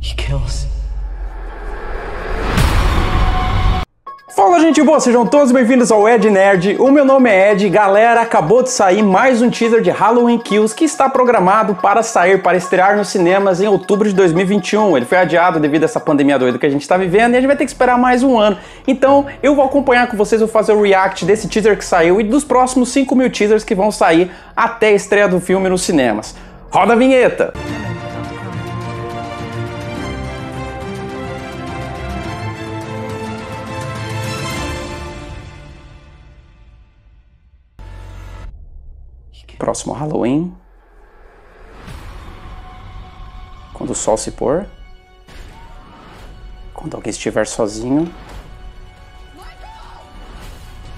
He kills. Fala gente boa, sejam todos bem-vindos ao Ed Nerd. O meu nome é Ed. Galera, acabou de sair mais um teaser de Halloween Kills que está programado para sair, para estrear nos cinemas em outubro de 2021. Ele foi adiado devido a essa pandemia doida que a gente está vivendo e a gente vai ter que esperar mais um ano. Então eu vou acompanhar com vocês, vou fazer o react desse teaser que saiu e dos próximos 5 mil teasers que vão sair até a estreia do filme nos cinemas. Roda a vinheta! Música próximo Halloween, quando o sol se pôr, quando alguém estiver sozinho.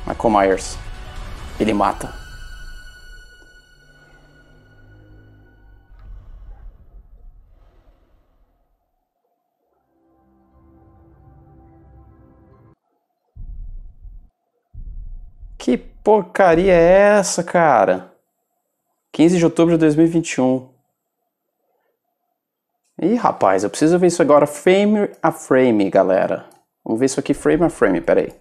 Michael Myers, ele mata. Que porcaria é essa, cara? 15 de outubro de 2021. Ih, rapaz, eu preciso ver isso agora frame a frame, galera. Vamos ver isso aqui frame a frame, peraí.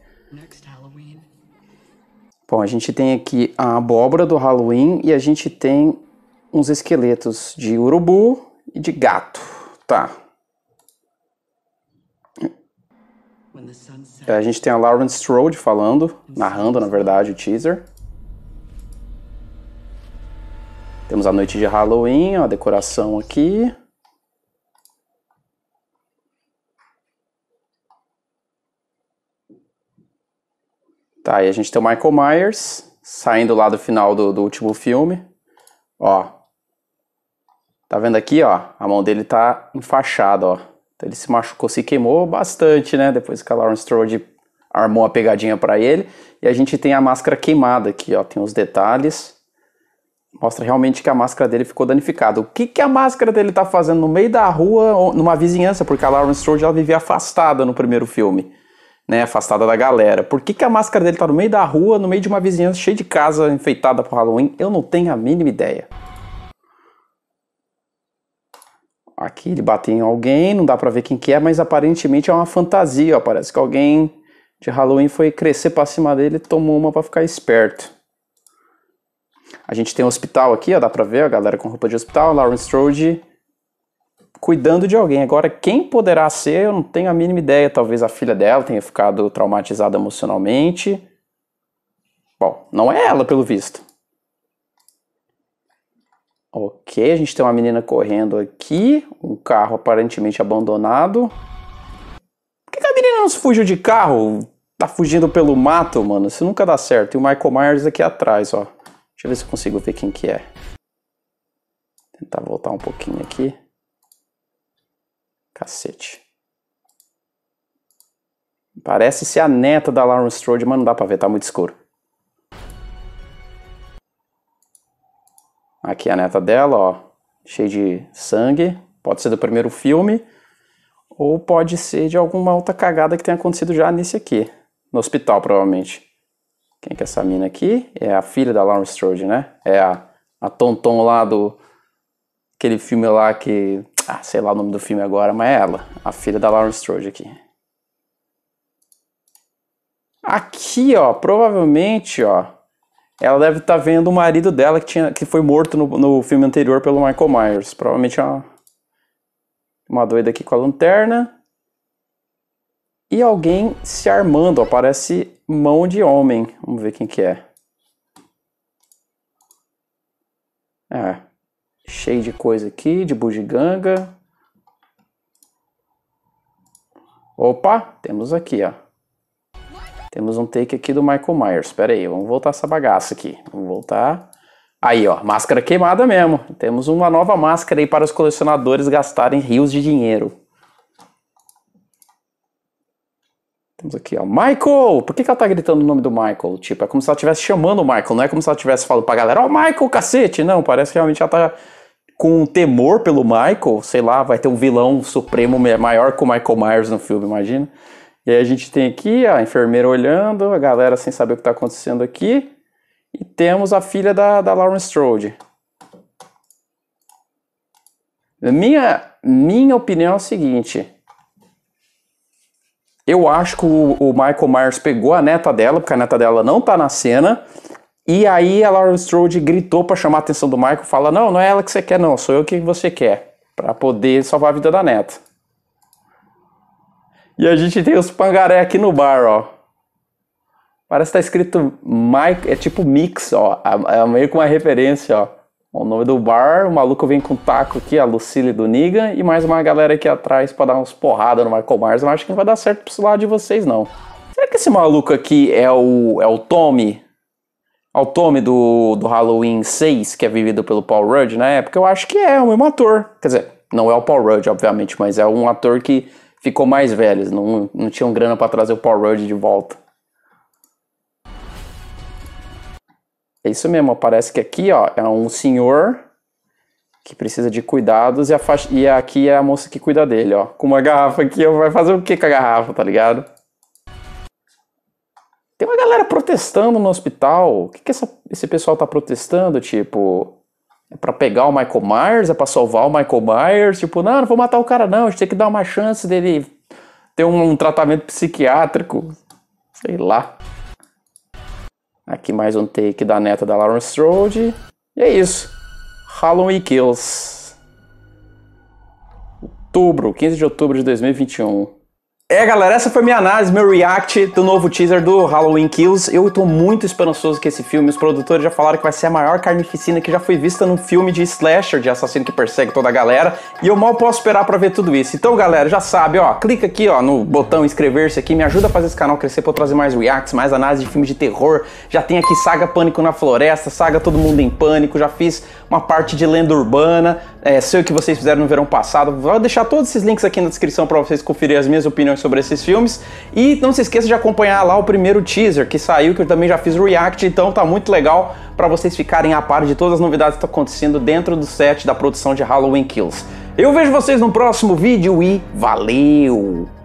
Bom, a gente tem aqui a abóbora do Halloween e a gente tem uns esqueletos de urubu e de gato. Tá. A gente tem a Lauren Strode falando, narrando, na verdade, o teaser. Temos a noite de Halloween, a decoração aqui. Tá, e a gente tem o Michael Myers saindo lá do final do, do último filme. Ó. Tá vendo aqui, ó? A mão dele tá enfaixada, ó. Então ele se machucou, se queimou bastante, né? Depois que a Lauren Strode armou a pegadinha para ele. E a gente tem a máscara queimada aqui, ó. Tem os detalhes. Mostra realmente que a máscara dele ficou danificada. O que, que a máscara dele tá fazendo no meio da rua, numa vizinhança? Porque a Lauren Strode ela vivia afastada no primeiro filme, né? Afastada da galera. Por que, que a máscara dele tá no meio da rua, no meio de uma vizinhança cheia de casa enfeitada por Halloween? Eu não tenho a mínima ideia. Aqui ele bate em alguém, não dá para ver quem que é, mas aparentemente é uma fantasia. Ó. Parece que alguém de Halloween foi crescer pra cima dele e tomou uma para ficar esperto. A gente tem um hospital aqui, ó, dá pra ver a galera com roupa de hospital, Lawrence Strode cuidando de alguém. Agora, quem poderá ser, eu não tenho a mínima ideia. Talvez a filha dela tenha ficado traumatizada emocionalmente. Bom, não é ela, pelo visto. Ok, a gente tem uma menina correndo aqui, um carro aparentemente abandonado. Por que, que a menina não se fugiu de carro? Tá fugindo pelo mato, mano. Isso nunca dá certo. E o Michael Myers aqui atrás, ó. Deixa eu ver se eu consigo ver quem que é. Tentar voltar um pouquinho aqui. Cacete. Parece ser a neta da Lauren Strode, mas não dá pra ver, tá muito escuro. Aqui é a neta dela, ó. Cheia de sangue. Pode ser do primeiro filme. Ou pode ser de alguma outra cagada que tenha acontecido já nesse aqui. No hospital, provavelmente. Quem que é essa mina aqui? É a filha da Lauren Strode, né? É a, a Tonton lá do. Aquele filme lá que. Ah, sei lá o nome do filme agora, mas é ela. A filha da Lauren Strode aqui. Aqui, ó, provavelmente, ó. Ela deve estar tá vendo o marido dela que, tinha, que foi morto no, no filme anterior pelo Michael Myers. Provavelmente é uma, uma doida aqui com a lanterna. E alguém se armando, aparece mão de homem. Vamos ver quem que é. É, cheio de coisa aqui, de bugiganga. Opa, temos aqui, ó. Temos um take aqui do Michael Myers. Espera aí, vamos voltar essa bagaça aqui. Vamos voltar. Aí, ó, máscara queimada mesmo. Temos uma nova máscara aí para os colecionadores gastarem rios de dinheiro. Temos aqui, ó. Michael! Por que, que ela tá gritando o nome do Michael? Tipo, é como se ela estivesse chamando o Michael, não é como se ela estivesse falando pra galera, ó, oh, Michael, cacete! Não, parece que realmente ela tá com um temor pelo Michael, sei lá, vai ter um vilão supremo maior que o Michael Myers no filme, imagina. E aí a gente tem aqui a enfermeira olhando, a galera sem saber o que está acontecendo aqui. E temos a filha da, da Lauren Strode. Minha, minha opinião é o seguinte. Eu acho que o, o, Michael Myers pegou a neta dela, porque a neta dela não tá na cena. E aí a Lauren Strode gritou para chamar a atenção do Michael, fala: "Não, não é ela que você quer não, sou eu que você quer", para poder salvar a vida da neta. E a gente tem os pangaré aqui no bar, ó. Parece que tá escrito Mike, é tipo mix, ó, é meio com uma referência, ó o nome do bar, o maluco vem com um taco aqui, a Lucille do Niga, e mais uma galera aqui atrás para dar uns porrada no Michael Myers. Eu acho que não vai dar certo pro lado de vocês, não. Será que esse maluco aqui é o, é o Tommy? É o Tommy do, do Halloween 6, que é vivido pelo Paul Rudd na época? Eu acho que é, é o mesmo ator. Quer dizer, não é o Paul Rudd, obviamente, mas é um ator que ficou mais velho. Não, não tinham grana para trazer o Paul Rudd de volta. É isso mesmo, parece que aqui ó, é um senhor que precisa de cuidados e, a faixa, e aqui é a moça que cuida dele, ó. Com uma garrafa aqui, vai fazer o que com a garrafa, tá ligado? Tem uma galera protestando no hospital. O que, que essa, esse pessoal tá protestando? Tipo, é pra pegar o Michael Myers? É pra salvar o Michael Myers? Tipo, não, não vou matar o cara não, a gente tem que dar uma chance dele ter um, um tratamento psiquiátrico. Sei lá. Aqui mais um take da neta da Lauren Strode. E é isso. Halloween Kills. Outubro, 15 de outubro de 2021. É, galera, essa foi minha análise, meu react do novo teaser do Halloween Kills. Eu tô muito esperançoso com esse filme. Os produtores já falaram que vai ser a maior carnificina que já foi vista num filme de slasher, de assassino que persegue toda a galera. E eu mal posso esperar para ver tudo isso. Então, galera, já sabe, ó, clica aqui, ó, no botão inscrever-se aqui. Me ajuda a fazer esse canal crescer pra eu trazer mais reacts, mais análise de filmes de terror. Já tem aqui Saga Pânico na Floresta, Saga Todo Mundo em Pânico. Já fiz uma parte de Lenda Urbana é, sei o que vocês fizeram no verão passado. Vou deixar todos esses links aqui na descrição para vocês conferirem as minhas opiniões sobre esses filmes. E não se esqueça de acompanhar lá o primeiro teaser que saiu, que eu também já fiz react, então tá muito legal para vocês ficarem a par de todas as novidades que estão tá acontecendo dentro do set da produção de Halloween Kills. Eu vejo vocês no próximo vídeo e valeu!